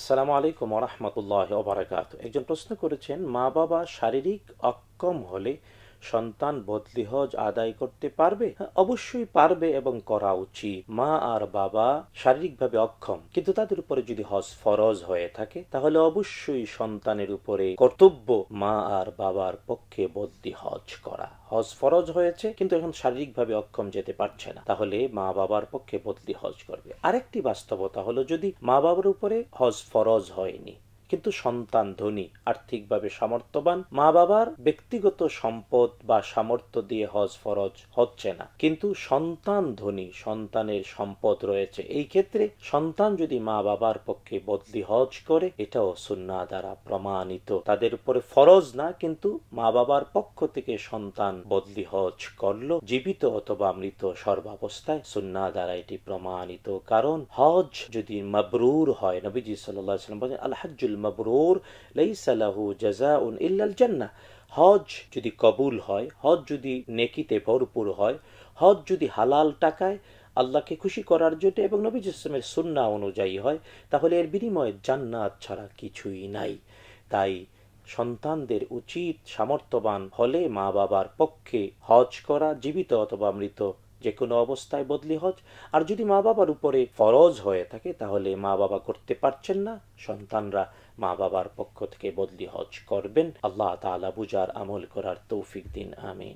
আসসালামু আলাইকুম রহমতুল্লাহ ওবরাকাত একজন প্রশ্ন করেছেন মা বাবা শারীরিক অক্ষম হলে সন্তান বদলি হজ আদায় করতে পারবে হ্যাঁ, অবশ্যই পারবে এবং করা উচিত মা আর বাবা শারীরিকভাবে অক্ষম কিন্তু তাদের উপরে যদি হজ ফরজ হয়ে থাকে তাহলে অবশ্যই সন্তানের উপরে কর্তব্য মা আর বাবার পক্ষে বদলি হজ করা হজ ফরজ হয়েছে কিন্তু এখন শারীরিকভাবে অক্ষম যেতে পারছে না তাহলে মা বাবার পক্ষে বদলি হজ করবে আরেকটি বাস্তবতা হলো যদি মা বাবার উপরে হজ ফরজ হয়নি কিন্তু সন্তান ধনী আর্থিকভাবে সামর্থ্যবান মা বাবার ব্যক্তিগত সম্পদ বা সামর্থ্য দিয়ে হজ ফরজ হচ্ছে না কিন্তু সন্তান ধনী সন্তানের সম্পদ রয়েছে এই ক্ষেত্রে সন্তান যদি মা বাবার পক্ষে বদলি হজ করে এটাও সুন্না দ্বারা প্রমাণিত তাদের উপরে ফরজ না কিন্তু মা বাবার পক্ষ থেকে সন্তান বদলি হজ করলো জীবিত অথবা মৃত সর্বাবস্থায় সুন্না দ্বারা এটি প্রমাণিত কারণ হজ যদি মাবরুর হয় নবীজি সাল্লাহ বলেন আলহাজুল মাবরুর লাইসালাহু জাজাউন ইল্লাল জান্নাহ হজ যদি কবুল হয় হজ যদি নেকিতে ভরপুর হয় হজ যদি হালাল টাকায় আল্লাহকে খুশি করার জন্য এবং নবী ইসলামের সুন্না অনুযায়ী হয় তাহলে এর বিনিময়ে জান্নাত ছাড়া কিছুই নাই তাই সন্তানদের উচিত সামর্থ্যবান হলে মা বাবার পক্ষে হজ করা জীবিত অথবা মৃত যে কোনো অবস্থায় বদলি হজ আর যদি মা বাবার উপরে ফরজ হয়ে থাকে তাহলে মা বাবা করতে পারছেন না সন্তানরা মা বাবার পক্ষ থেকে বদলি হজ করবেন আল্লাহ তালা বুজার আমল করার তৌফিক দিন আমি